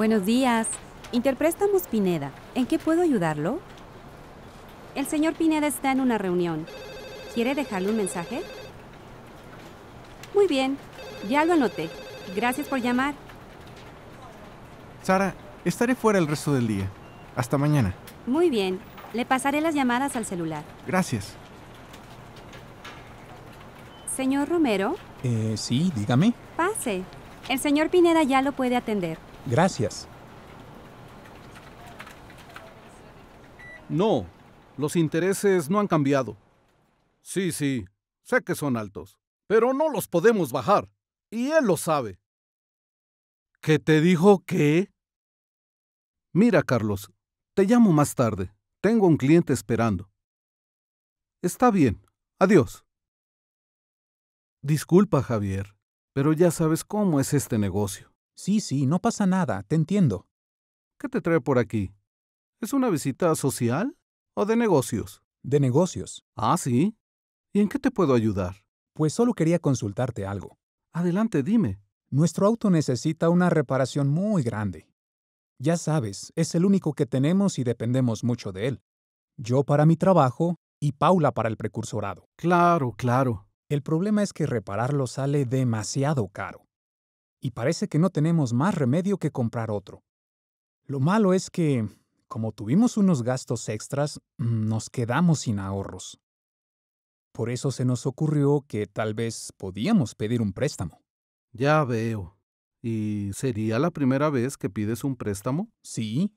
Buenos días. Interpréstamos Pineda. ¿En qué puedo ayudarlo? El señor Pineda está en una reunión. ¿Quiere dejarle un mensaje? Muy bien, ya lo anoté. Gracias por llamar. Sara, estaré fuera el resto del día. Hasta mañana. Muy bien, le pasaré las llamadas al celular. Gracias. Señor Romero. Eh, sí, dígame. Pase. El señor Pineda ya lo puede atender. Gracias. No, los intereses no han cambiado. Sí, sí, sé que son altos, pero no los podemos bajar, y él lo sabe. ¿Qué te dijo qué? Mira, Carlos, te llamo más tarde. Tengo un cliente esperando. Está bien. Adiós. Disculpa, Javier, pero ya sabes cómo es este negocio. Sí, sí, no pasa nada, te entiendo. ¿Qué te trae por aquí? ¿Es una visita social o de negocios? De negocios. Ah, sí. ¿Y en qué te puedo ayudar? Pues solo quería consultarte algo. Adelante, dime. Nuestro auto necesita una reparación muy grande. Ya sabes, es el único que tenemos y dependemos mucho de él. Yo para mi trabajo y Paula para el precursorado. Claro, claro. El problema es que repararlo sale demasiado caro y parece que no tenemos más remedio que comprar otro. Lo malo es que, como tuvimos unos gastos extras, mm, nos quedamos sin ahorros. Por eso se nos ocurrió que tal vez podíamos pedir un préstamo. Ya veo. ¿Y sería la primera vez que pides un préstamo? Sí.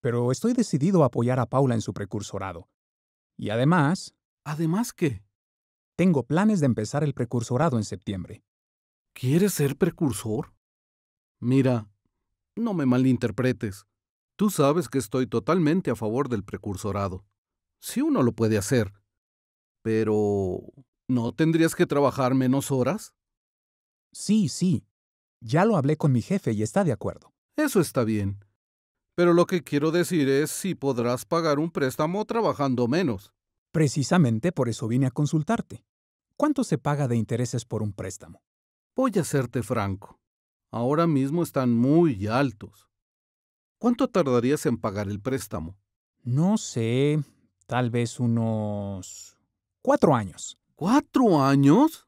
Pero estoy decidido a apoyar a Paula en su precursorado. Y además... ¿Además qué? Tengo planes de empezar el precursorado en septiembre. ¿Quieres ser precursor? Mira, no me malinterpretes. Tú sabes que estoy totalmente a favor del precursorado. Si sí, uno lo puede hacer. Pero... ¿No tendrías que trabajar menos horas? Sí, sí. Ya lo hablé con mi jefe y está de acuerdo. Eso está bien. Pero lo que quiero decir es si podrás pagar un préstamo trabajando menos. Precisamente por eso vine a consultarte. ¿Cuánto se paga de intereses por un préstamo? Voy a serte franco. Ahora mismo están muy altos. ¿Cuánto tardarías en pagar el préstamo? No sé, tal vez unos cuatro años. ¿Cuatro años?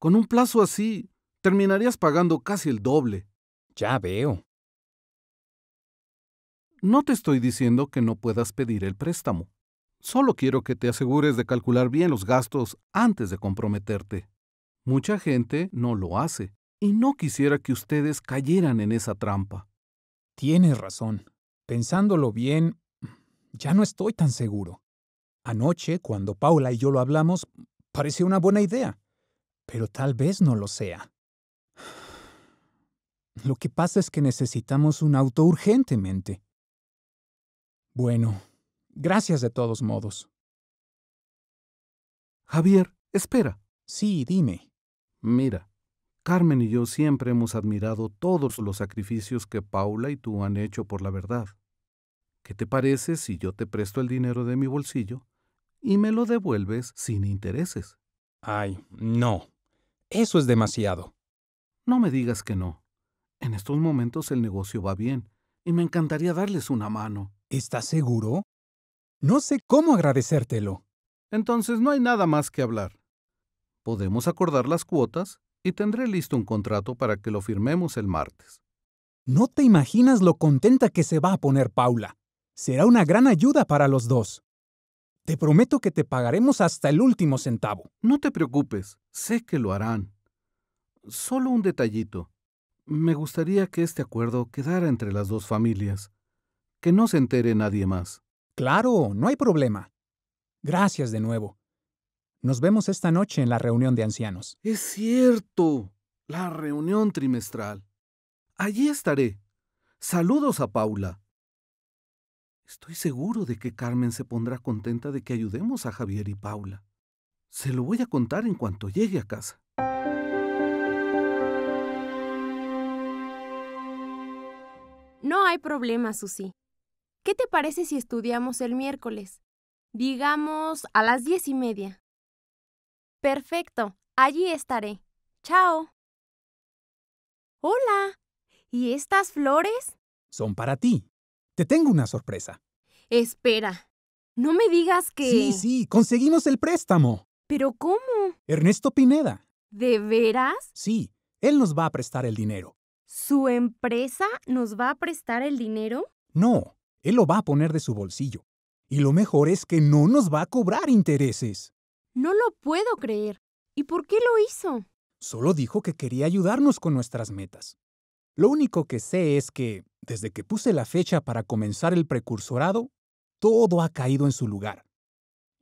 Con un plazo así, terminarías pagando casi el doble. Ya veo. No te estoy diciendo que no puedas pedir el préstamo. Solo quiero que te asegures de calcular bien los gastos antes de comprometerte. Mucha gente no lo hace, y no quisiera que ustedes cayeran en esa trampa. Tienes razón. Pensándolo bien, ya no estoy tan seguro. Anoche, cuando Paula y yo lo hablamos, parecía una buena idea, pero tal vez no lo sea. Lo que pasa es que necesitamos un auto urgentemente. Bueno, gracias de todos modos. Javier, espera. Sí, dime. Mira, Carmen y yo siempre hemos admirado todos los sacrificios que Paula y tú han hecho por la verdad. ¿Qué te parece si yo te presto el dinero de mi bolsillo y me lo devuelves sin intereses? Ay, no. Eso es demasiado. No me digas que no. En estos momentos el negocio va bien y me encantaría darles una mano. ¿Estás seguro? No sé cómo agradecértelo. Entonces no hay nada más que hablar. Podemos acordar las cuotas y tendré listo un contrato para que lo firmemos el martes. No te imaginas lo contenta que se va a poner Paula. Será una gran ayuda para los dos. Te prometo que te pagaremos hasta el último centavo. No te preocupes, sé que lo harán. Solo un detallito. Me gustaría que este acuerdo quedara entre las dos familias. Que no se entere nadie más. Claro, no hay problema. Gracias de nuevo. Nos vemos esta noche en la reunión de ancianos. Es cierto, la reunión trimestral. Allí estaré. Saludos a Paula. Estoy seguro de que Carmen se pondrá contenta de que ayudemos a Javier y Paula. Se lo voy a contar en cuanto llegue a casa. No hay problema, Susi. ¿Qué te parece si estudiamos el miércoles? Digamos a las diez y media. Perfecto, allí estaré. Chao. Hola. ¿Y estas flores? Son para ti. Te tengo una sorpresa. Espera. No me digas que... Sí, sí, conseguimos el préstamo. ¿Pero cómo? Ernesto Pineda. ¿De veras? Sí, él nos va a prestar el dinero. ¿Su empresa nos va a prestar el dinero? No, él lo va a poner de su bolsillo. Y lo mejor es que no nos va a cobrar intereses. No lo puedo creer. ¿Y por qué lo hizo? Solo dijo que quería ayudarnos con nuestras metas. Lo único que sé es que, desde que puse la fecha para comenzar el precursorado, todo ha caído en su lugar.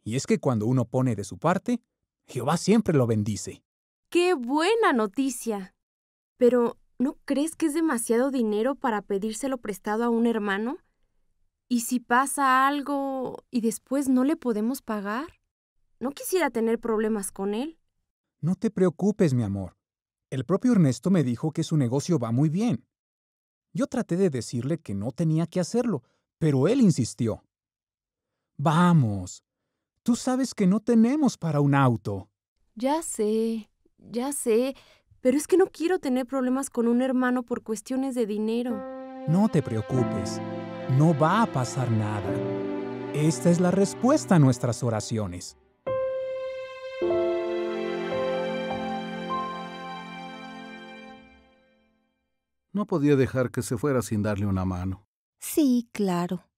Y es que cuando uno pone de su parte, Jehová siempre lo bendice. ¡Qué buena noticia! Pero, ¿no crees que es demasiado dinero para pedírselo prestado a un hermano? ¿Y si pasa algo y después no le podemos pagar? No quisiera tener problemas con él. No te preocupes, mi amor. El propio Ernesto me dijo que su negocio va muy bien. Yo traté de decirle que no tenía que hacerlo, pero él insistió. Vamos. Tú sabes que no tenemos para un auto. Ya sé, ya sé, pero es que no quiero tener problemas con un hermano por cuestiones de dinero. No te preocupes, no va a pasar nada. Esta es la respuesta a nuestras oraciones. No podía dejar que se fuera sin darle una mano. Sí, claro.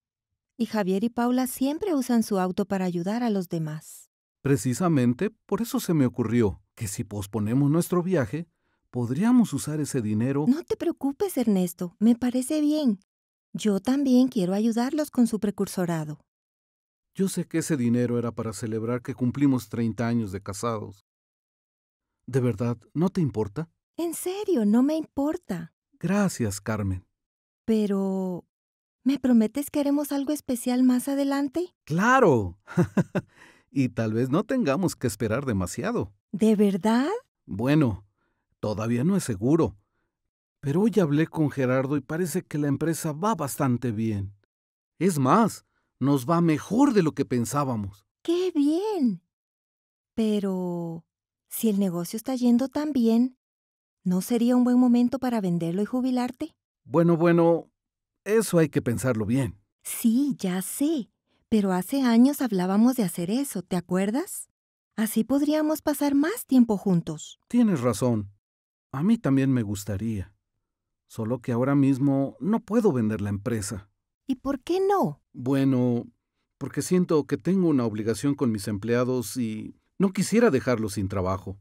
Y Javier y Paula siempre usan su auto para ayudar a los demás. Precisamente por eso se me ocurrió que si posponemos nuestro viaje, podríamos usar ese dinero. No te preocupes, Ernesto, me parece bien. Yo también quiero ayudarlos con su precursorado. Yo sé que ese dinero era para celebrar que cumplimos 30 años de casados. ¿De verdad no te importa? En serio, no me importa. Gracias, Carmen. Pero... ¿Me prometes que haremos algo especial más adelante? Claro. y tal vez no tengamos que esperar demasiado. ¿De verdad? Bueno, todavía no es seguro. Pero hoy hablé con Gerardo y parece que la empresa va bastante bien. Es más, nos va mejor de lo que pensábamos. ¡Qué bien! Pero... Si el negocio está yendo tan bien, ¿No sería un buen momento para venderlo y jubilarte? Bueno, bueno, eso hay que pensarlo bien. Sí, ya sé. Pero hace años hablábamos de hacer eso, ¿te acuerdas? Así podríamos pasar más tiempo juntos. Tienes razón. A mí también me gustaría. Solo que ahora mismo no puedo vender la empresa. ¿Y por qué no? Bueno, porque siento que tengo una obligación con mis empleados y no quisiera dejarlos sin trabajo.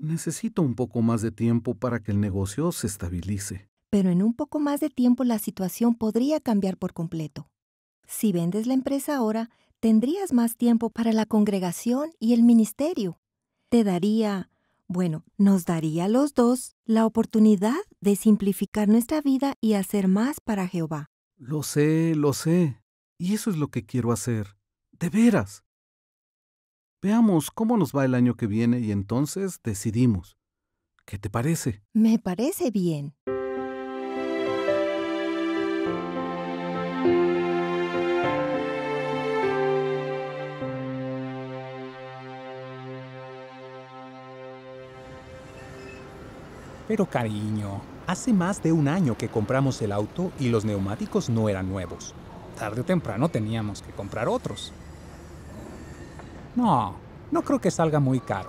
Necesito un poco más de tiempo para que el negocio se estabilice. Pero en un poco más de tiempo la situación podría cambiar por completo. Si vendes la empresa ahora, tendrías más tiempo para la congregación y el ministerio. Te daría, bueno, nos daría a los dos la oportunidad de simplificar nuestra vida y hacer más para Jehová. Lo sé, lo sé. Y eso es lo que quiero hacer. De veras. Veamos cómo nos va el año que viene y entonces decidimos. ¿Qué te parece? Me parece bien. Pero cariño, hace más de un año que compramos el auto y los neumáticos no eran nuevos. Tarde o temprano teníamos que comprar otros. No, no creo que salga muy caro.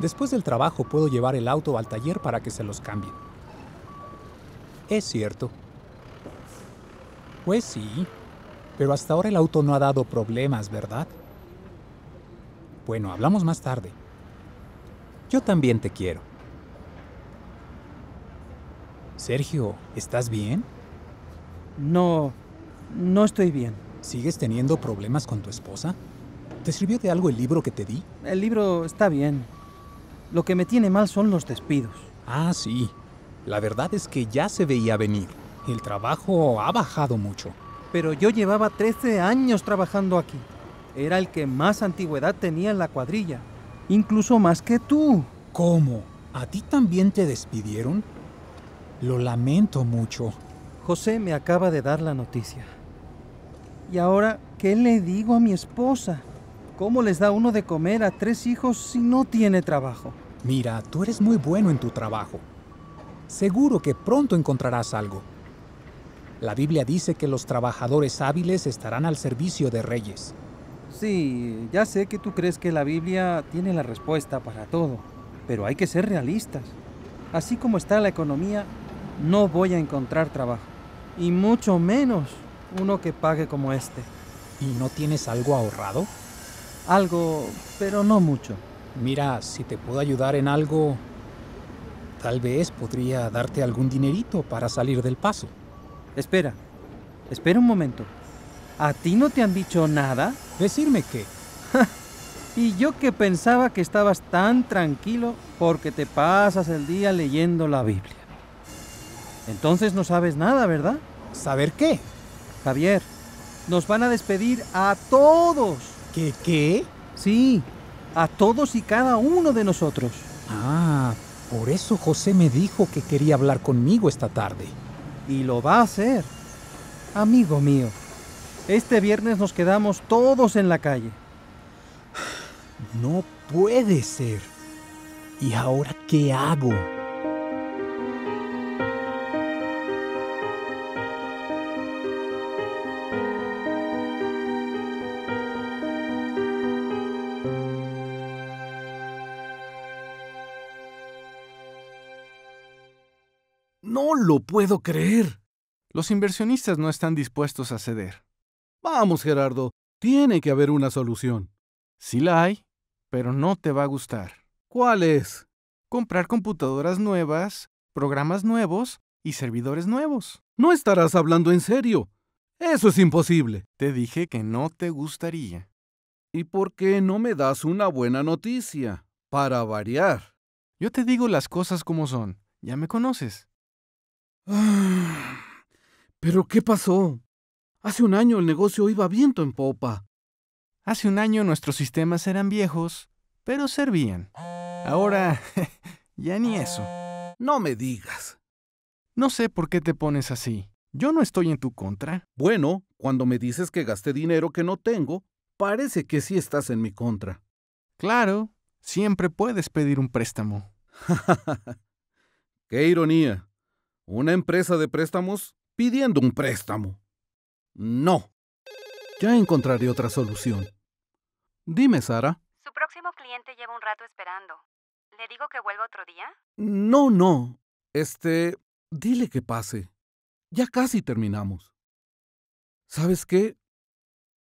Después del trabajo puedo llevar el auto al taller para que se los cambien. Es cierto. Pues sí, pero hasta ahora el auto no ha dado problemas, ¿verdad? Bueno, hablamos más tarde. Yo también te quiero. Sergio, ¿estás bien? No, no estoy bien. ¿Sigues teniendo problemas con tu esposa? ¿Te sirvió de algo el libro que te di? El libro está bien. Lo que me tiene mal son los despidos. Ah, sí. La verdad es que ya se veía venir. El trabajo ha bajado mucho. Pero yo llevaba 13 años trabajando aquí. Era el que más antigüedad tenía en la cuadrilla. Incluso más que tú. ¿Cómo? ¿A ti también te despidieron? Lo lamento mucho. José me acaba de dar la noticia. ¿Y ahora qué le digo a mi esposa? ¿Cómo les da uno de comer a tres hijos si no tiene trabajo? Mira, tú eres muy bueno en tu trabajo. Seguro que pronto encontrarás algo. La Biblia dice que los trabajadores hábiles estarán al servicio de reyes. Sí, ya sé que tú crees que la Biblia tiene la respuesta para todo, pero hay que ser realistas. Así como está la economía, no voy a encontrar trabajo, y mucho menos uno que pague como este. ¿Y no tienes algo ahorrado? Algo, pero no mucho. Mira, si te puedo ayudar en algo, tal vez podría darte algún dinerito para salir del paso. Espera, espera un momento. ¿A ti no te han dicho nada? ¿Decirme qué? y yo que pensaba que estabas tan tranquilo porque te pasas el día leyendo la Biblia. Entonces no sabes nada, ¿verdad? ¿Saber qué? Javier, nos van a despedir a todos. ¿Qué qué? Sí, a todos y cada uno de nosotros. Ah, por eso José me dijo que quería hablar conmigo esta tarde. Y lo va a hacer. Amigo mío, este viernes nos quedamos todos en la calle. No puede ser. ¿Y ahora qué hago? puedo creer. Los inversionistas no están dispuestos a ceder. Vamos, Gerardo, tiene que haber una solución. Sí la hay, pero no te va a gustar. ¿Cuál es? Comprar computadoras nuevas, programas nuevos y servidores nuevos. No estarás hablando en serio. Eso es imposible. Te dije que no te gustaría. ¿Y por qué no me das una buena noticia? Para variar. Yo te digo las cosas como son. Ya me conoces. ¿Pero qué pasó? Hace un año el negocio iba viento en popa. Hace un año nuestros sistemas eran viejos, pero servían. Ahora, ya ni eso. No me digas. No sé por qué te pones así. Yo no estoy en tu contra. Bueno, cuando me dices que gasté dinero que no tengo, parece que sí estás en mi contra. Claro, siempre puedes pedir un préstamo. ¡Qué ironía! una empresa de préstamos pidiendo un préstamo. No. Ya encontraré otra solución. Dime, Sara. Su próximo cliente lleva un rato esperando. ¿Le digo que vuelva otro día? No, no. Este, dile que pase. Ya casi terminamos. ¿Sabes qué?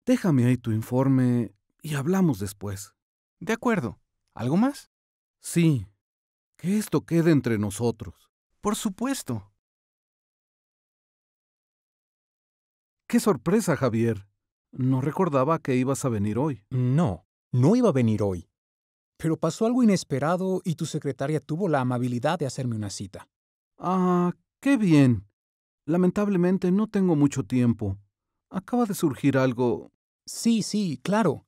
Déjame ahí tu informe y hablamos después. De acuerdo. ¿Algo más? Sí. Que esto quede entre nosotros. Por supuesto. ¡Qué sorpresa, Javier! No recordaba que ibas a venir hoy. No, no iba a venir hoy. Pero pasó algo inesperado y tu secretaria tuvo la amabilidad de hacerme una cita. Ah, qué bien. Lamentablemente no tengo mucho tiempo. Acaba de surgir algo. Sí, sí, claro.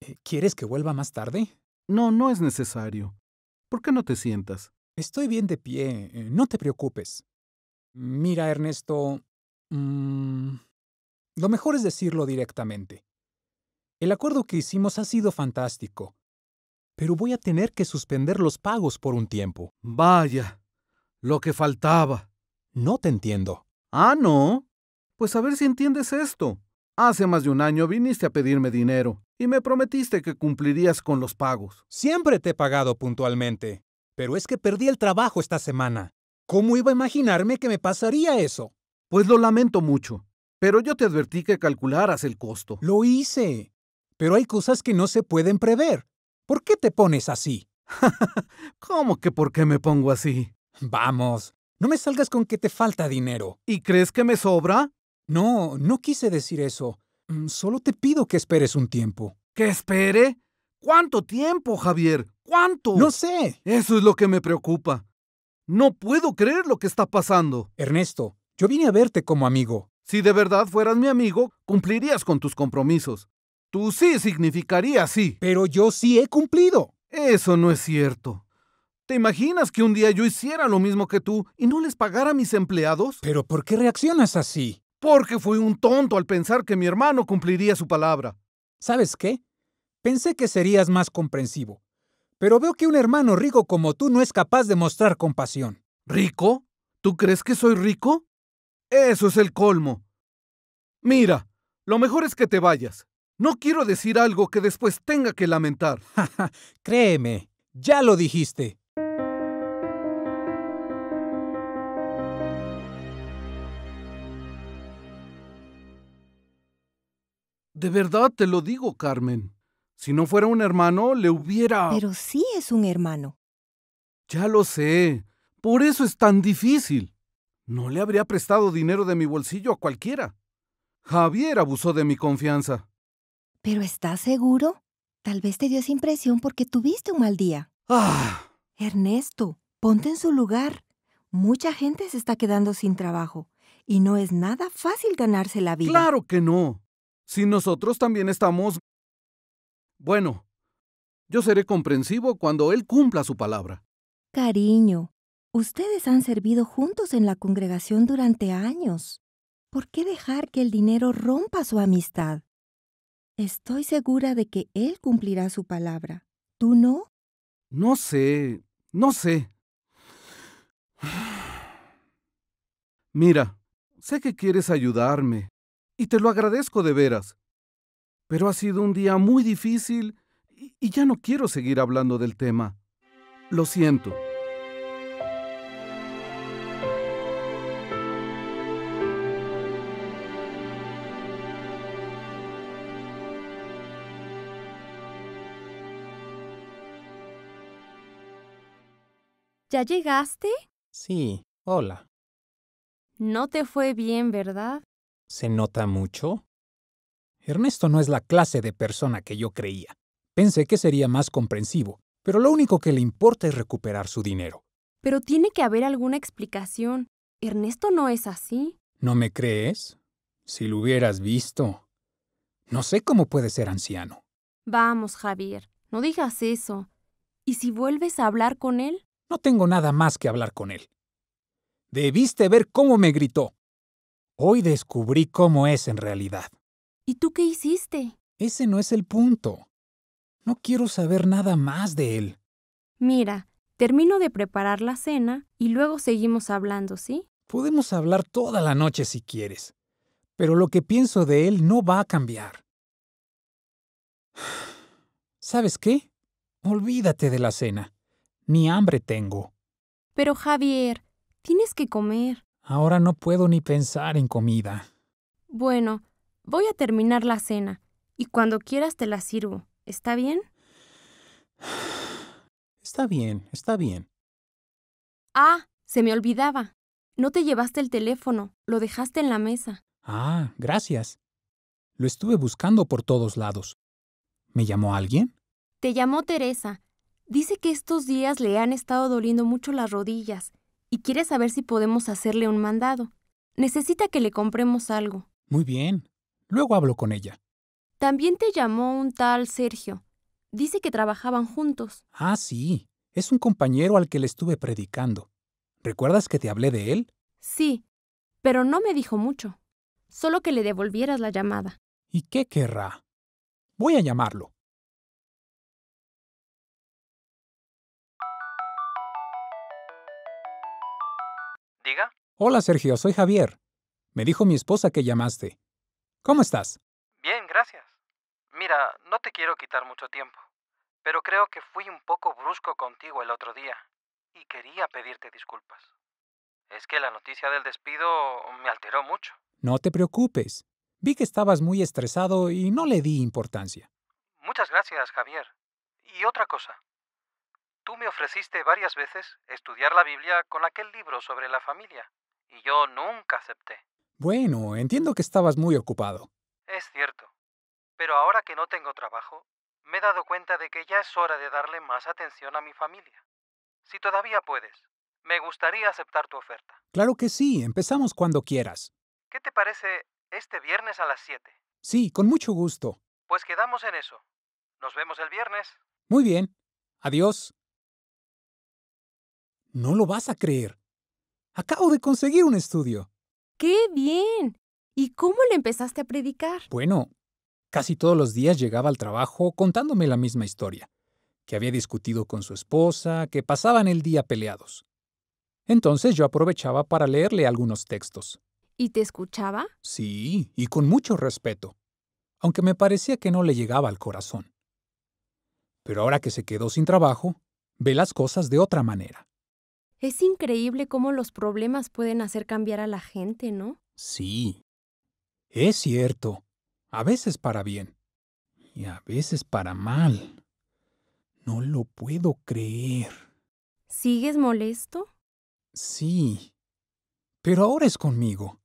Eh, ¿Quieres que vuelva más tarde? No, no es necesario. ¿Por qué no te sientas? Estoy bien de pie, eh, no te preocupes. Mira, Ernesto, mm, lo mejor es decirlo directamente. El acuerdo que hicimos ha sido fantástico, pero voy a tener que suspender los pagos por un tiempo. Vaya, lo que faltaba. No te entiendo. Ah, no. Pues a ver si entiendes esto. Hace más de un año viniste a pedirme dinero y me prometiste que cumplirías con los pagos. Siempre te he pagado puntualmente, pero es que perdí el trabajo esta semana. ¿Cómo iba a imaginarme que me pasaría eso? Pues lo lamento mucho. Pero yo te advertí que calcularas el costo. Lo hice. Pero hay cosas que no se pueden prever. ¿Por qué te pones así? ¿Cómo que por qué me pongo así? Vamos, no me salgas con que te falta dinero. ¿Y crees que me sobra? No, no quise decir eso. Mm, solo te pido que esperes un tiempo. ¿Que espere? ¿Cuánto tiempo, Javier? ¿Cuánto? No sé. Eso es lo que me preocupa. No puedo creer lo que está pasando. Ernesto, yo vine a verte como amigo. Si de verdad fueras mi amigo, cumplirías con tus compromisos. Tú sí significaría sí. Pero yo sí he cumplido. Eso no es cierto. ¿Te imaginas que un día yo hiciera lo mismo que tú y no les pagara a mis empleados? Pero ¿por qué reaccionas así? Porque fui un tonto al pensar que mi hermano cumpliría su palabra. ¿Sabes qué? Pensé que serías más comprensivo. Pero veo que un hermano rico como tú no es capaz de mostrar compasión. ¿Rico? ¿Tú crees que soy rico? Eso es el colmo. Mira, lo mejor es que te vayas. No quiero decir algo que después tenga que lamentar. Créeme, ya lo dijiste. De verdad te lo digo, Carmen. Si no fuera un hermano, le hubiera... Pero sí es un hermano. Ya lo sé. Por eso es tan difícil. No le habría prestado dinero de mi bolsillo a cualquiera. Javier abusó de mi confianza. ¿Pero estás seguro? Tal vez te dio esa impresión porque tuviste un mal día. ¡Ah! Ernesto, ponte en su lugar. Mucha gente se está quedando sin trabajo y no es nada fácil ganarse la vida. Claro que no. Si nosotros también estamos... Bueno, yo seré comprensivo cuando él cumpla su palabra. Cariño, Ustedes han servido juntos en la congregación durante años. ¿Por qué dejar que el dinero rompa su amistad? Estoy segura de que Él cumplirá su palabra. ¿Tú no? No sé, no sé. Mira, sé que quieres ayudarme, y te lo agradezco de veras. Pero ha sido un día muy difícil y ya no quiero seguir hablando del tema. Lo siento. ¿Ya llegaste? Sí, hola. No te fue bien, ¿verdad? ¿Se nota mucho? Ernesto no es la clase de persona que yo creía. Pensé que sería más comprensivo, pero lo único que le importa es recuperar su dinero. Pero tiene que haber alguna explicación. Ernesto no es así. ¿No me crees? Si lo hubieras visto. No sé cómo puede ser anciano. Vamos, Javier, no digas eso. ¿Y si vuelves a hablar con él? No tengo nada más que hablar con él. Debiste ver cómo me gritó. Hoy descubrí cómo es en realidad. ¿Y tú qué hiciste? Ese no es el punto. No quiero saber nada más de él. Mira, termino de preparar la cena y luego seguimos hablando, ¿sí? Podemos hablar toda la noche si quieres, pero lo que pienso de él no va a cambiar. ¿Sabes qué? Olvídate de la cena ni hambre tengo. Pero Javier, tienes que comer. Ahora no puedo ni pensar en comida. Bueno, voy a terminar la cena y cuando quieras te la sirvo. ¿Está bien? Está bien, está bien. Ah, se me olvidaba. No te llevaste el teléfono, lo dejaste en la mesa. Ah, gracias. Lo estuve buscando por todos lados. ¿Me llamó alguien? Te llamó Teresa. Dice que estos días le han estado doliendo mucho las rodillas y quiere saber si podemos hacerle un mandado. Necesita que le compremos algo. Muy bien. Luego hablo con ella. También te llamó un tal Sergio. Dice que trabajaban juntos. Ah, sí. Es un compañero al que le estuve predicando. ¿Recuerdas que te hablé de él? Sí, pero no me dijo mucho. Solo que le devolvieras la llamada. ¿Y qué querrá? Voy a llamarlo. Hola Sergio, soy Javier. Me dijo mi esposa que llamaste. ¿Cómo estás? Bien, gracias. Mira, no te quiero quitar mucho tiempo, pero creo que fui un poco brusco contigo el otro día y quería pedirte disculpas. Es que la noticia del despido me alteró mucho. No te preocupes. Vi que estabas muy estresado y no le di importancia. Muchas gracias, Javier. Y otra cosa, Tú me ofreciste varias veces estudiar la Biblia con aquel libro sobre la familia, y yo nunca acepté. Bueno, entiendo que estabas muy ocupado. Es cierto. Pero ahora que no tengo trabajo, me he dado cuenta de que ya es hora de darle más atención a mi familia. Si todavía puedes, me gustaría aceptar tu oferta. Claro que sí, empezamos cuando quieras. ¿Qué te parece este viernes a las 7? Sí, con mucho gusto. Pues quedamos en eso. Nos vemos el viernes. Muy bien. Adiós. No lo vas a creer. Acabo de conseguir un estudio. ¡Qué bien! ¿Y cómo le empezaste a predicar? Bueno, casi todos los días llegaba al trabajo contándome la misma historia, que había discutido con su esposa, que pasaban el día peleados. Entonces yo aprovechaba para leerle algunos textos. ¿Y te escuchaba? Sí, y con mucho respeto, aunque me parecía que no le llegaba al corazón. Pero ahora que se quedó sin trabajo, ve las cosas de otra manera. Es increíble cómo los problemas pueden hacer cambiar a la gente, ¿no? Sí. Es cierto. A veces para bien. Y a veces para mal. No lo puedo creer. ¿Sigues molesto? Sí. Pero ahora es conmigo.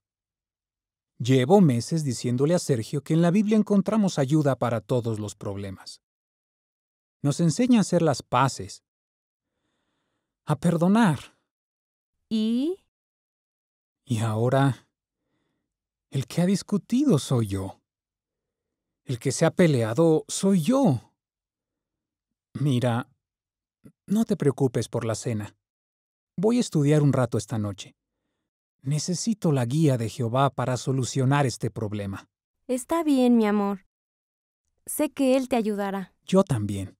Llevo meses diciéndole a Sergio que en la Biblia encontramos ayuda para todos los problemas. Nos enseña a hacer las paces, a perdonar. ¿Y? Y ahora, el que ha discutido soy yo. El que se ha peleado soy yo. Mira, no te preocupes por la cena. Voy a estudiar un rato esta noche. Necesito la guía de Jehová para solucionar este problema. Está bien, mi amor. Sé que Él te ayudará. Yo también.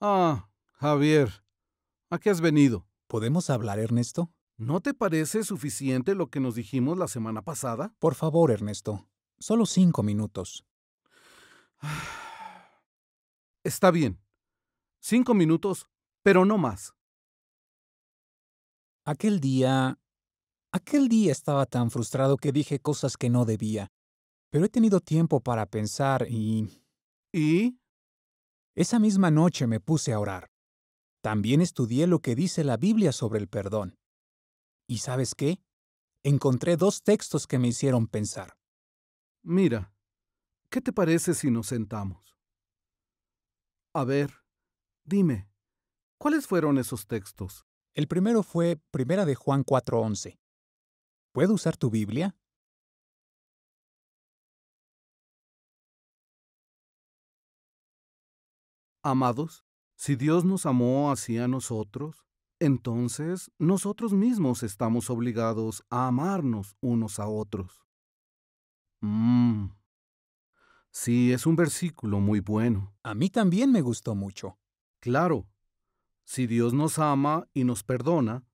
Ah, Javier, ¿a qué has venido? ¿Podemos hablar, Ernesto? ¿No te parece suficiente lo que nos dijimos la semana pasada? Por favor, Ernesto. Solo cinco minutos. Está bien. Cinco minutos, pero no más. Aquel día... Aquel día estaba tan frustrado que dije cosas que no debía. Pero he tenido tiempo para pensar y... ¿Y? Esa misma noche me puse a orar. También estudié lo que dice la Biblia sobre el perdón. ¿Y sabes qué? Encontré dos textos que me hicieron pensar. Mira, ¿qué te parece si nos sentamos? A ver, dime, ¿cuáles fueron esos textos? El primero fue Primera de Juan 4:11. ¿Puedo usar tu Biblia? Amados, si Dios nos amó así a nosotros, entonces nosotros mismos estamos obligados a amarnos unos a otros. Mmm. Sí, es un versículo muy bueno. A mí también me gustó mucho. Claro. Si Dios nos ama y nos perdona,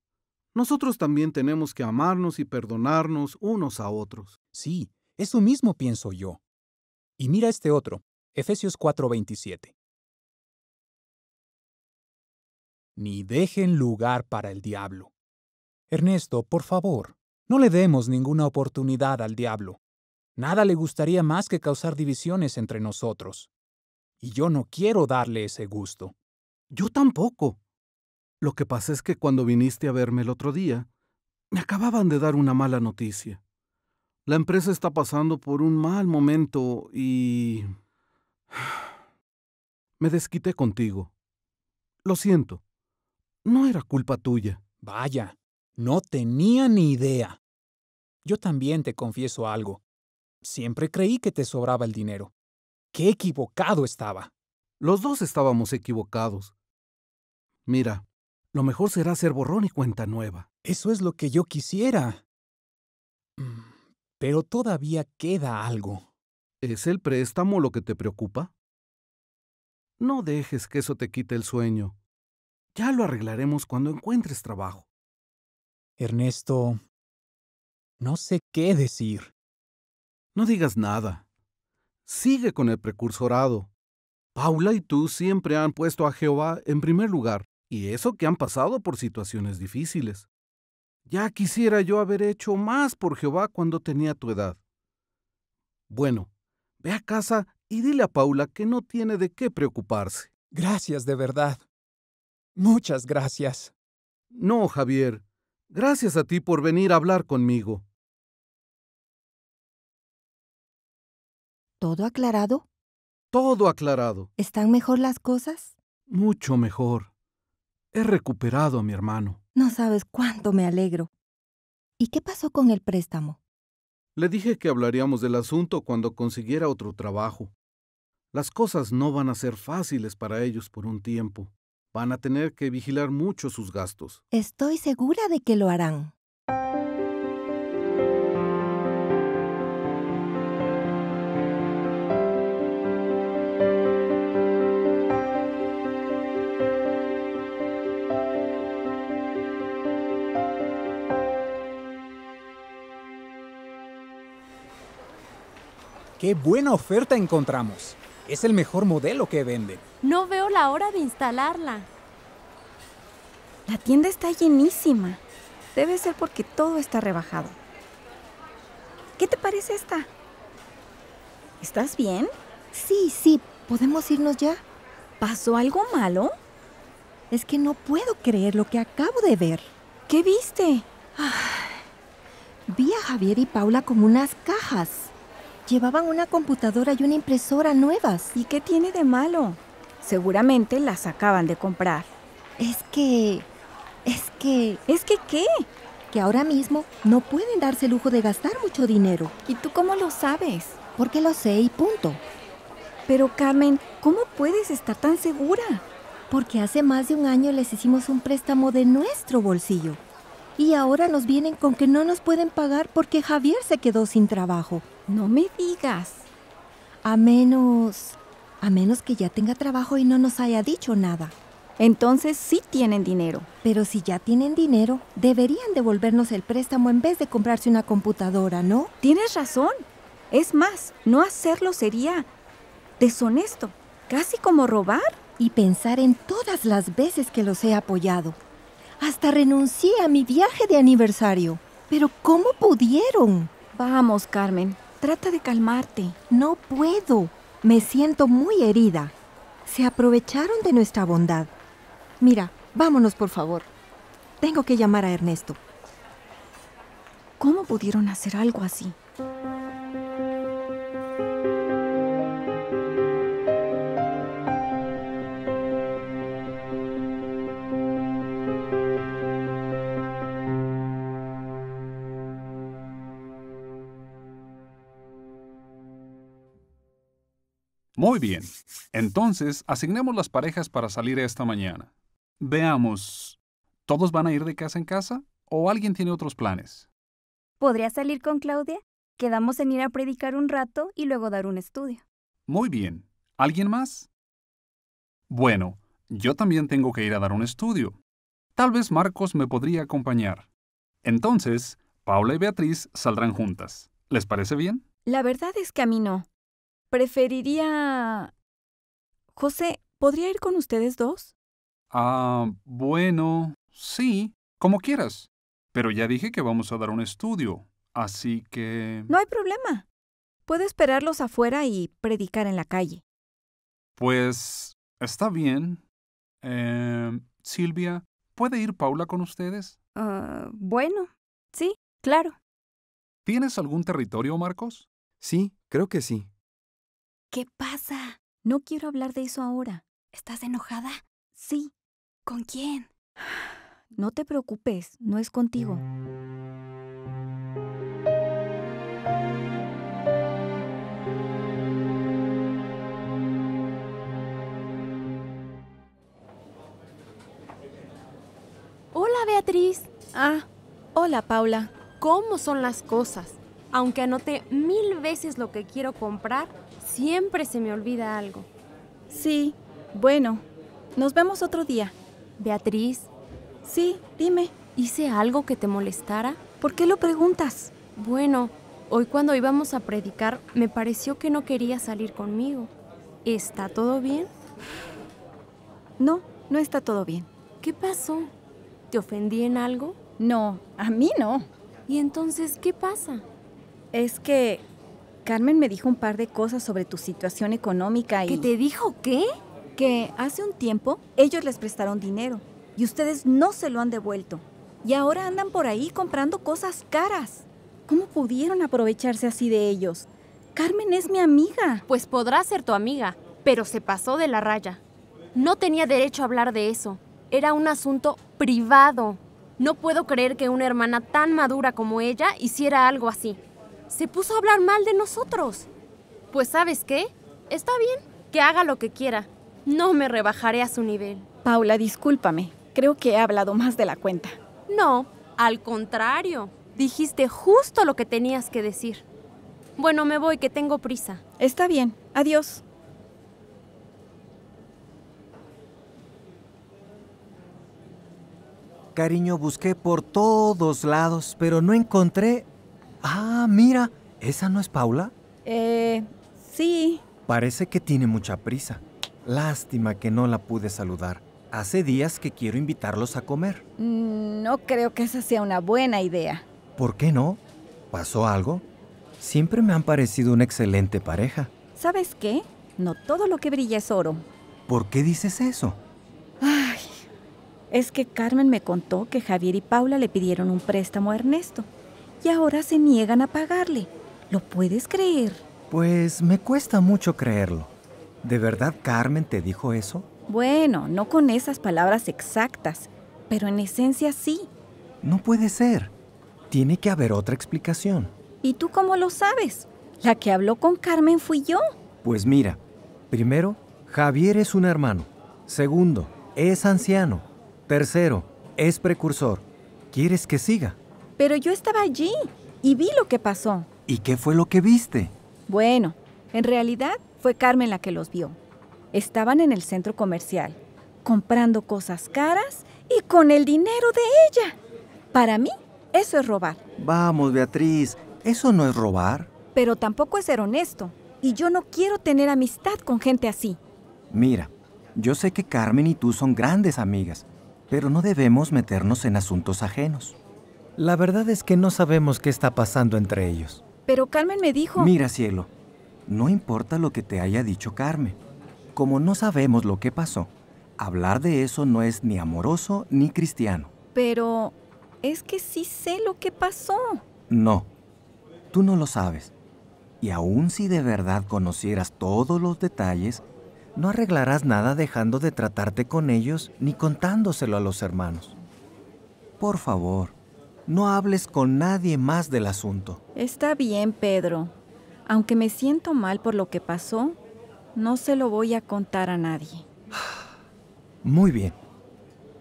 nosotros también tenemos que amarnos y perdonarnos unos a otros. Sí, eso mismo pienso yo. Y mira este otro, Efesios 4:27. ni dejen lugar para el diablo. Ernesto, por favor, no le demos ninguna oportunidad al diablo. Nada le gustaría más que causar divisiones entre nosotros. Y yo no quiero darle ese gusto. Yo tampoco. Lo que pasa es que cuando viniste a verme el otro día, me acababan de dar una mala noticia. La empresa está pasando por un mal momento y... Me desquité contigo. Lo siento. No era culpa tuya. Vaya, no tenía ni idea. Yo también te confieso algo. Siempre creí que te sobraba el dinero. Qué equivocado estaba. Los dos estábamos equivocados. Mira, lo mejor será ser borrón y cuenta nueva. Eso es lo que yo quisiera. Mm, pero todavía queda algo. ¿Es el préstamo lo que te preocupa? No dejes que eso te quite el sueño. Ya lo arreglaremos cuando encuentres trabajo. Ernesto, no sé qué decir. No digas nada. Sigue con el precursorado. Paula y tú siempre han puesto a Jehová en primer lugar, y eso que han pasado por situaciones difíciles. Ya quisiera yo haber hecho más por Jehová cuando tenía tu edad. Bueno, ve a casa y dile a Paula que no tiene de qué preocuparse. Gracias de verdad. Muchas gracias. No, Javier. Gracias a ti por venir a hablar conmigo. ¿Todo aclarado? Todo aclarado. ¿Están mejor las cosas? Mucho mejor. He recuperado a mi hermano. No sabes cuánto me alegro. ¿Y qué pasó con el préstamo? Le dije que hablaríamos del asunto cuando consiguiera otro trabajo. Las cosas no van a ser fáciles para ellos por un tiempo. Van a tener que vigilar mucho sus gastos. Estoy segura de que lo harán. ¡Qué buena oferta encontramos! Es el mejor modelo que vende. No veo la hora de instalarla. La tienda está llenísima. Debe ser porque todo está rebajado. ¿Qué te parece esta? ¿Estás bien? Sí, sí. ¿Podemos irnos ya? ¿Pasó algo malo? Es que no puedo creer lo que acabo de ver. ¿Qué viste? Ah, vi a Javier y Paula como unas cajas. Llevaban una computadora y una impresora nuevas. ¿Y qué tiene de malo? Seguramente las acaban de comprar. Es que... Es que... ¿Es que qué? Que ahora mismo no pueden darse el lujo de gastar mucho dinero. ¿Y tú cómo lo sabes? Porque lo sé y punto. Pero Carmen, ¿cómo puedes estar tan segura? Porque hace más de un año les hicimos un préstamo de nuestro bolsillo. Y ahora nos vienen con que no nos pueden pagar porque Javier se quedó sin trabajo. No me digas. A menos... A menos que ya tenga trabajo y no nos haya dicho nada. Entonces sí tienen dinero. Pero si ya tienen dinero, deberían devolvernos el préstamo en vez de comprarse una computadora, ¿no? Tienes razón. Es más, no hacerlo sería deshonesto, casi como robar. Y pensar en todas las veces que los he apoyado. Hasta renuncié a mi viaje de aniversario. Pero ¿cómo pudieron? Vamos, Carmen. Trata de calmarte. No puedo. Me siento muy herida. Se aprovecharon de nuestra bondad. Mira, vámonos por favor. Tengo que llamar a Ernesto. ¿Cómo pudieron hacer algo así? Muy bien. Entonces, asignemos las parejas para salir esta mañana. Veamos. ¿Todos van a ir de casa en casa o alguien tiene otros planes? ¿Podría salir con Claudia? Quedamos en ir a predicar un rato y luego dar un estudio. Muy bien. ¿Alguien más? Bueno, yo también tengo que ir a dar un estudio. Tal vez Marcos me podría acompañar. Entonces, Paula y Beatriz saldrán juntas. ¿Les parece bien? La verdad es que a mí no. Preferiría... José, ¿podría ir con ustedes dos? Ah, bueno, sí, como quieras. Pero ya dije que vamos a dar un estudio, así que... No hay problema. Puedo esperarlos afuera y predicar en la calle. Pues está bien. Eh, Silvia, ¿puede ir Paula con ustedes? Ah, bueno, sí, claro. ¿Tienes algún territorio, Marcos? Sí, creo que sí. ¿Qué pasa? No quiero hablar de eso ahora. ¿Estás enojada? Sí. ¿Con quién? No te preocupes, no es contigo. Hola Beatriz. Ah, hola Paula. ¿Cómo son las cosas? Aunque anoté mil veces lo que quiero comprar, Siempre se me olvida algo. Sí, bueno, nos vemos otro día. Beatriz. Sí, dime. ¿Hice algo que te molestara? ¿Por qué lo preguntas? Bueno, hoy cuando íbamos a predicar me pareció que no quería salir conmigo. ¿Está todo bien? No, no está todo bien. ¿Qué pasó? ¿Te ofendí en algo? No, a mí no. ¿Y entonces qué pasa? Es que Carmen me dijo un par de cosas sobre tu situación económica y... ¿Qué te dijo qué? Que hace un tiempo ellos les prestaron dinero y ustedes no se lo han devuelto. Y ahora andan por ahí comprando cosas caras. ¿Cómo pudieron aprovecharse así de ellos? Carmen es mi amiga. Pues podrá ser tu amiga, pero se pasó de la raya. No tenía derecho a hablar de eso. Era un asunto privado. No puedo creer que una hermana tan madura como ella hiciera algo así. Se puso a hablar mal de nosotros. Pues sabes qué? Está bien, que haga lo que quiera. No me rebajaré a su nivel. Paula, discúlpame. Creo que he hablado más de la cuenta. No, al contrario. Dijiste justo lo que tenías que decir. Bueno, me voy, que tengo prisa. Está bien. Adiós. Cariño, busqué por todos lados, pero no encontré Ah, mira, ¿esa no es Paula? Eh, sí. Parece que tiene mucha prisa. Lástima que no la pude saludar. Hace días que quiero invitarlos a comer. Mm, no creo que esa sea una buena idea. ¿Por qué no? ¿Pasó algo? Siempre me han parecido una excelente pareja. ¿Sabes qué? No todo lo que brilla es oro. ¿Por qué dices eso? Ay, es que Carmen me contó que Javier y Paula le pidieron un préstamo a Ernesto y ahora se niegan a pagarle. ¿Lo puedes creer? Pues me cuesta mucho creerlo. ¿De verdad Carmen te dijo eso? Bueno, no con esas palabras exactas, pero en esencia sí. No puede ser. Tiene que haber otra explicación. ¿Y tú cómo lo sabes? La que habló con Carmen fui yo. Pues mira, primero, Javier es un hermano. Segundo, es anciano. Tercero, es precursor. ¿Quieres que siga? Pero yo estaba allí y vi lo que pasó. ¿Y qué fue lo que viste? Bueno, en realidad fue Carmen la que los vio. Estaban en el centro comercial, comprando cosas caras y con el dinero de ella. Para mí, eso es robar. Vamos, Beatriz, eso no es robar. Pero tampoco es ser honesto. Y yo no quiero tener amistad con gente así. Mira, yo sé que Carmen y tú son grandes amigas, pero no debemos meternos en asuntos ajenos. La verdad es que no sabemos qué está pasando entre ellos. Pero Carmen me dijo... Mira, cielo, no importa lo que te haya dicho Carmen. Como no sabemos lo que pasó, hablar de eso no es ni amoroso ni cristiano. Pero es que sí sé lo que pasó. No, tú no lo sabes. Y aun si de verdad conocieras todos los detalles, no arreglarás nada dejando de tratarte con ellos ni contándoselo a los hermanos. Por favor, no hables con nadie más del asunto. Está bien, Pedro. Aunque me siento mal por lo que pasó, no se lo voy a contar a nadie. Muy bien.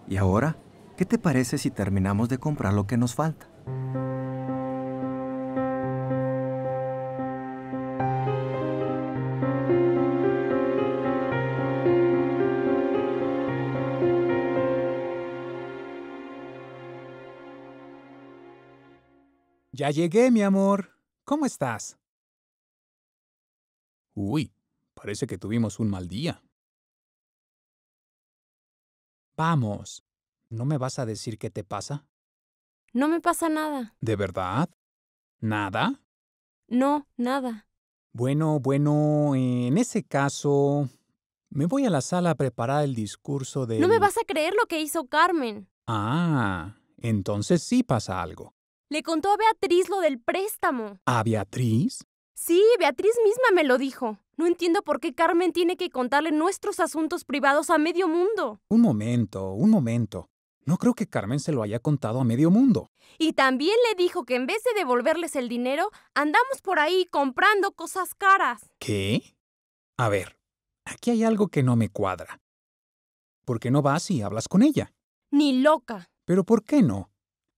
¿Y ahora? ¿Qué te parece si terminamos de comprar lo que nos falta? Ya llegué, mi amor. ¿Cómo estás? Uy, parece que tuvimos un mal día. Vamos. ¿No me vas a decir qué te pasa? No me pasa nada. ¿De verdad? ¿Nada? No, nada. Bueno, bueno, en ese caso, me voy a la sala a preparar el discurso de... No me vas a creer lo que hizo Carmen. Ah, entonces sí pasa algo. Le contó a Beatriz lo del préstamo. ¿A Beatriz? Sí, Beatriz misma me lo dijo. No entiendo por qué Carmen tiene que contarle nuestros asuntos privados a medio mundo. Un momento, un momento. No creo que Carmen se lo haya contado a medio mundo. Y también le dijo que en vez de devolverles el dinero, andamos por ahí comprando cosas caras. ¿Qué? A ver, aquí hay algo que no me cuadra. ¿Por qué no vas y hablas con ella? Ni loca. ¿Pero por qué no?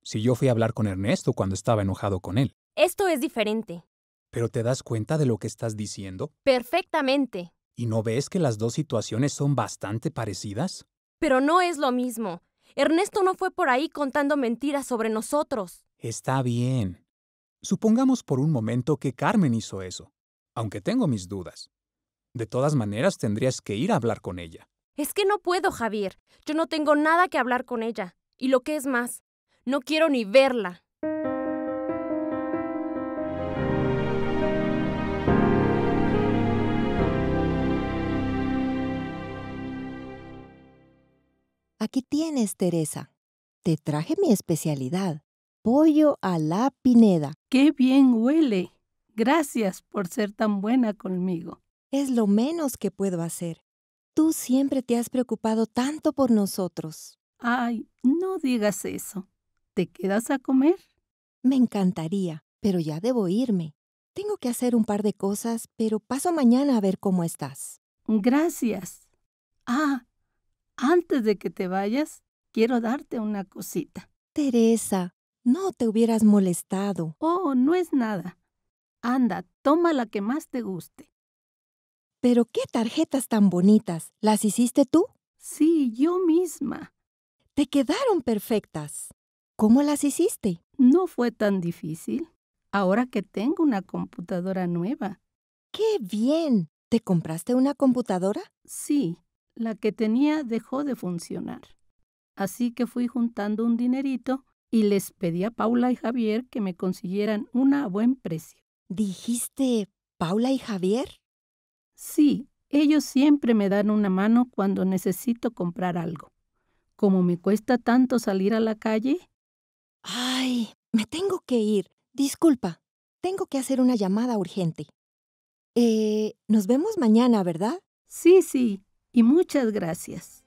si yo fui a hablar con Ernesto cuando estaba enojado con él. Esto es diferente. ¿Pero te das cuenta de lo que estás diciendo? Perfectamente. ¿Y no ves que las dos situaciones son bastante parecidas? Pero no es lo mismo. Ernesto no fue por ahí contando mentiras sobre nosotros. Está bien. Supongamos por un momento que Carmen hizo eso, aunque tengo mis dudas. De todas maneras, tendrías que ir a hablar con ella. Es que no puedo, Javier. Yo no tengo nada que hablar con ella. Y lo que es más, no quiero ni verla. Aquí tienes, Teresa. Te traje mi especialidad, pollo a la pineda. ¡Qué bien huele! Gracias por ser tan buena conmigo. Es lo menos que puedo hacer. Tú siempre te has preocupado tanto por nosotros. Ay, no digas eso. ¿Te quedas a comer? Me encantaría, pero ya debo irme. Tengo que hacer un par de cosas, pero paso mañana a ver cómo estás. Gracias. Ah, antes de que te vayas, quiero darte una cosita. Teresa, no te hubieras molestado. Oh, no es nada. Anda, toma la que más te guste. Pero qué tarjetas tan bonitas. ¿Las hiciste tú? Sí, yo misma. Te quedaron perfectas. ¿Cómo las hiciste? No fue tan difícil, ahora que tengo una computadora nueva. ¡Qué bien! ¿Te compraste una computadora? Sí, la que tenía dejó de funcionar. Así que fui juntando un dinerito y les pedí a Paula y Javier que me consiguieran una a buen precio. ¿Dijiste Paula y Javier? Sí, ellos siempre me dan una mano cuando necesito comprar algo. Como me cuesta tanto salir a la calle, Ay, me tengo que ir. Disculpa, tengo que hacer una llamada urgente. Eh, nos vemos mañana, ¿verdad? Sí, sí, y muchas gracias.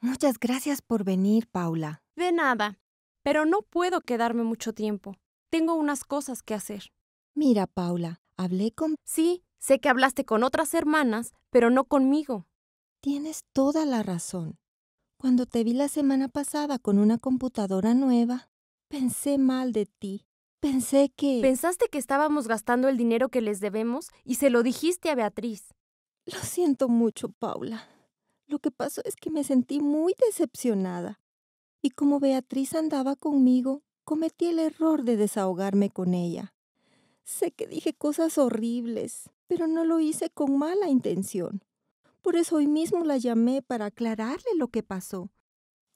Muchas gracias por venir, Paula. De nada, pero no puedo quedarme mucho tiempo. Tengo unas cosas que hacer. Mira, Paula, hablé con... Sí, sé que hablaste con otras hermanas, pero no conmigo. Tienes toda la razón. Cuando te vi la semana pasada con una computadora nueva, Pensé mal de ti. Pensé que... Pensaste que estábamos gastando el dinero que les debemos y se lo dijiste a Beatriz. Lo siento mucho, Paula. Lo que pasó es que me sentí muy decepcionada. Y como Beatriz andaba conmigo, cometí el error de desahogarme con ella. Sé que dije cosas horribles, pero no lo hice con mala intención. Por eso hoy mismo la llamé para aclararle lo que pasó.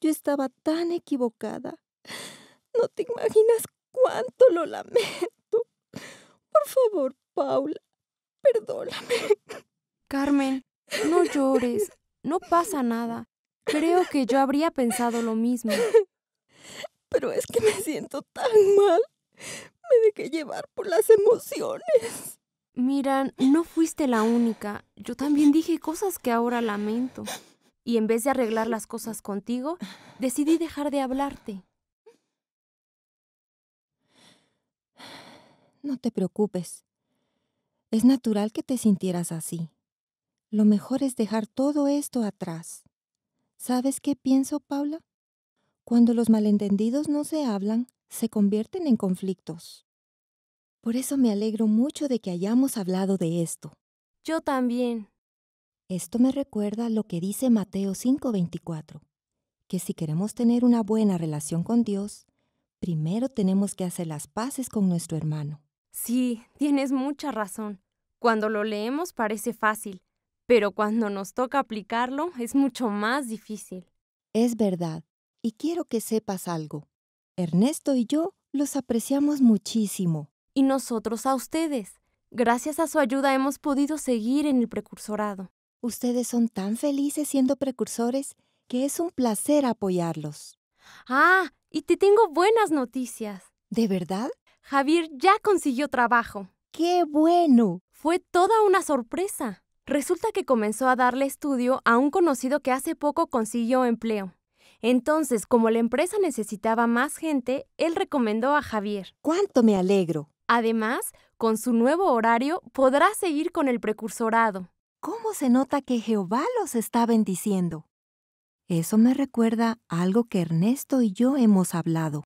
Yo estaba tan equivocada. No te imaginas cuánto lo lamento. Por favor, Paula, perdóname. Carmen, no llores. No pasa nada. Creo que yo habría pensado lo mismo. Pero es que me siento tan mal. Me dejé llevar por las emociones. Mira, no fuiste la única. Yo también dije cosas que ahora lamento. Y en vez de arreglar las cosas contigo, decidí dejar de hablarte. No te preocupes. Es natural que te sintieras así. Lo mejor es dejar todo esto atrás. ¿Sabes qué pienso, Paula? Cuando los malentendidos no se hablan, se convierten en conflictos. Por eso me alegro mucho de que hayamos hablado de esto. Yo también. Esto me recuerda lo que dice Mateo 5:24, que si queremos tener una buena relación con Dios, primero tenemos que hacer las paces con nuestro hermano. Sí, tienes mucha razón. Cuando lo leemos parece fácil, pero cuando nos toca aplicarlo es mucho más difícil. Es verdad, y quiero que sepas algo. Ernesto y yo los apreciamos muchísimo. Y nosotros a ustedes. Gracias a su ayuda hemos podido seguir en el precursorado. Ustedes son tan felices siendo precursores que es un placer apoyarlos. Ah, y te tengo buenas noticias. ¿De verdad? Javier ya consiguió trabajo. ¡Qué bueno! Fue toda una sorpresa. Resulta que comenzó a darle estudio a un conocido que hace poco consiguió empleo. Entonces, como la empresa necesitaba más gente, él recomendó a Javier. ¡Cuánto me alegro! Además, con su nuevo horario podrá seguir con el precursorado. ¿Cómo se nota que Jehová los está bendiciendo? Eso me recuerda algo que Ernesto y yo hemos hablado.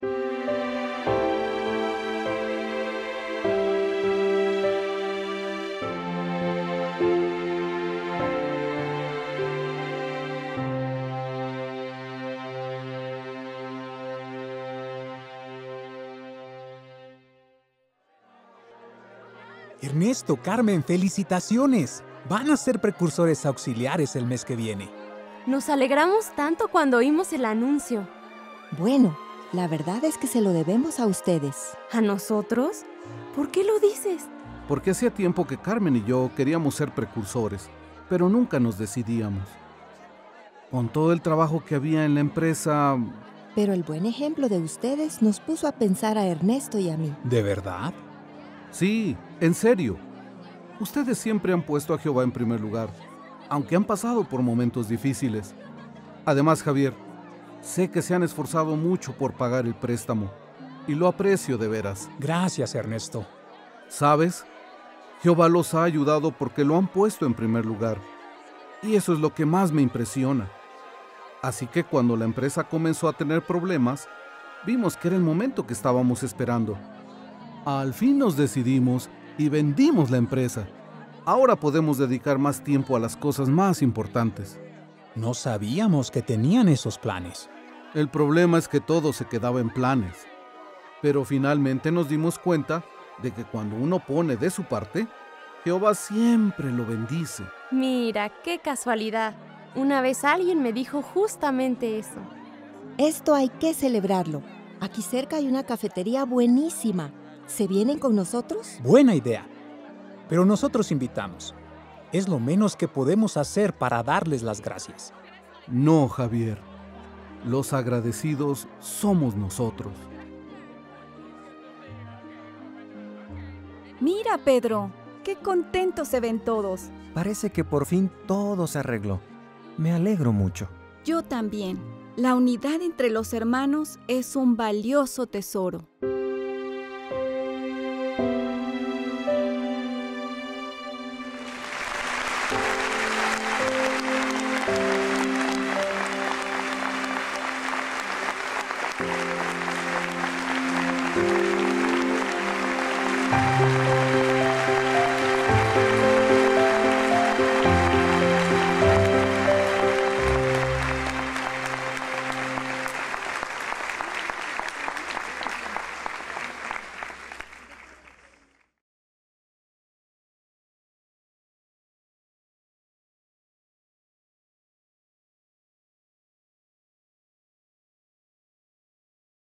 esto, Carmen, felicitaciones. Van a ser precursores auxiliares el mes que viene. Nos alegramos tanto cuando oímos el anuncio. Bueno, la verdad es que se lo debemos a ustedes. ¿A nosotros? ¿Por qué lo dices? Porque hacía tiempo que Carmen y yo queríamos ser precursores, pero nunca nos decidíamos. Con todo el trabajo que había en la empresa... Pero el buen ejemplo de ustedes nos puso a pensar a Ernesto y a mí. ¿De verdad? Sí, en serio. Ustedes siempre han puesto a Jehová en primer lugar, aunque han pasado por momentos difíciles. Además, Javier, sé que se han esforzado mucho por pagar el préstamo y lo aprecio de veras. Gracias, Ernesto. ¿Sabes? Jehová los ha ayudado porque lo han puesto en primer lugar. Y eso es lo que más me impresiona. Así que cuando la empresa comenzó a tener problemas, vimos que era el momento que estábamos esperando. Al fin nos decidimos y vendimos la empresa. Ahora podemos dedicar más tiempo a las cosas más importantes. No sabíamos que tenían esos planes. El problema es que todo se quedaba en planes. Pero finalmente nos dimos cuenta de que cuando uno pone de su parte, Jehová siempre lo bendice. Mira, qué casualidad. Una vez alguien me dijo justamente eso. Esto hay que celebrarlo. Aquí cerca hay una cafetería buenísima ¿Se vienen con nosotros? Buena idea. Pero nosotros invitamos. Es lo menos que podemos hacer para darles las gracias. No, Javier. Los agradecidos somos nosotros. Mira, Pedro. Qué contentos se ven todos. Parece que por fin todo se arregló. Me alegro mucho. Yo también. La unidad entre los hermanos es un valioso tesoro.